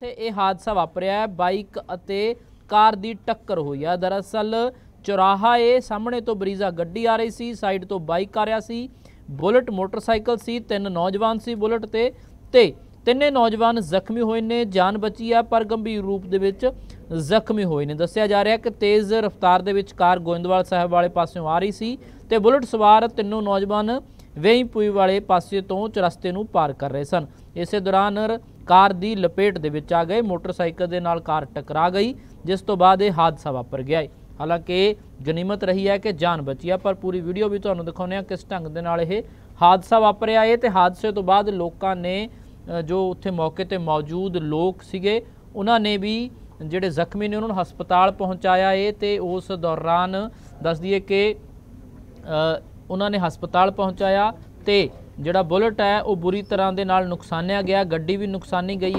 ਤੇ ਇਹ ਹਾਦਸਾ ਵਾਪਰਿਆ ਹੈ ਬਾਈਕ ਅਤੇ ਕਾਰ ਦੀ ਟੱਕਰ ਹੋਈ ਆ ਦਰਅਸਲ ਚੁਰਾਹਾ ਇਹ ਸਾਹਮਣੇ ਤੋਂ ਬਰੀਜ਼ਾ ਗੱਡੀ ਆ ਰਹੀ ਸੀ ਸਾਈਡ ਤੋਂ ਬਾਈਕ ਆ ਰਿਹਾ ਸੀ ਬੁਲਟ ਮੋਟਰਸਾਈਕਲ ਸੀ ਤਿੰਨ ਨੌਜਵਾਨ ਸੀ ਬੁਲਟ ਤੇ ਤੇ ਤਿੰਨੇ ਨੌਜਵਾਨ ਜ਼ਖਮੀ ਹੋਏ ਨੇ ਜਾਨ ਬਚੀ ਆ ਪਰ ਗੰਭੀਰ ਰੂਪ ਦੇ ਵਿੱਚ ਜ਼ਖਮੀ ਹੋਏ ਨੇ ਦੱਸਿਆ ਜਾ ਰਿਹਾ ਕਿ ਤੇਜ਼ ਰਫ਼ਤਾਰ ਦੇ ਵਿੱਚ ਕਾਰ ਗੋਇੰਦਵਾਲ ਸਾਹਿਬ ਵਾਲੇ ਪਾਸਿਓਂ ਆ ਰਹੀ ਸੀ ਤੇ ਬੁਲਟ ਸਵਾਰ ਤਿੰਨੋਂ ਨੌਜਵਾਨ ਵੇਈਪੂਈ ਵਾਲੇ ਪਾਸੇ ਤੋਂ ਚਰਸਤੇ ਨੂੰ ਪਾਰ ਕਰ ਰਹੇ ਸਨ ਇਸੇ ਦੌਰਾਨ ਕਾਰ ਦੀ ਲਪੇਟ ਦੇ ਵਿੱਚ ਆ ਗਏ ਮੋਟਰਸਾਈਕਲ ਦੇ ਨਾਲ ਕਾਰ ਟਕਰਾ ਗਈ ਜਿਸ ਤੋਂ ਬਾਅਦ ਇਹ ਹਾਦਸਾ ਵਾਪਰ ਗਿਆ ਹਾਲਾਂਕਿ ਗਨੀਮਤ ਰਹੀ ਹੈ ਕਿ ਜਾਨ ਬਚੀ ਹੈ ਪਰ ਪੂਰੀ ਵੀਡੀਓ ਵੀ ਤੁਹਾਨੂੰ ਦਿਖਾਉਂਦੇ ਹਾਂ ਕਿਸ ਢੰਗ ਦੇ ਨਾਲ ਇਹ ਹਾਦਸਾ ਵਾਪਰਿਆ ਇਹ ਤੇ ਹਾਦਸੇ ਤੋਂ ਬਾਅਦ ਲੋਕਾਂ ਨੇ ਜੋ ਉੱਥੇ ਮੌਕੇ ਤੇ ਮੌਜੂਦ ਲੋਕ ਸੀਗੇ ਉਹਨਾਂ ਨੇ ਵੀ ਜਿਹੜੇ ਜ਼ਖਮੀ ਨੇ ਉਹਨਾਂ ਨੂੰ ਹਸਪਤਾਲ ਪਹੁੰਚਾਇਆ ਇਹ ਤੇ ਉਸ ਦੌਰਾਨ ਦੱਸ ਦਈਏ ਕਿ ਉਹਨਾਂ ਨੇ ਹਸਪਤਾਲ ਪਹੁੰਚਾਇਆ ਤੇ ਜਿਹੜਾ ਬੁਲਟ ਹੈ ਉਹ ਬੁਰੀ ਤਰ੍ਹਾਂ ਦੇ ਨਾਲ ਨੁਕਸਾਨਿਆ ਗਿਆ ਗੱਡੀ ਵੀ ਨੁਕਸਾਨੀ ਗਈ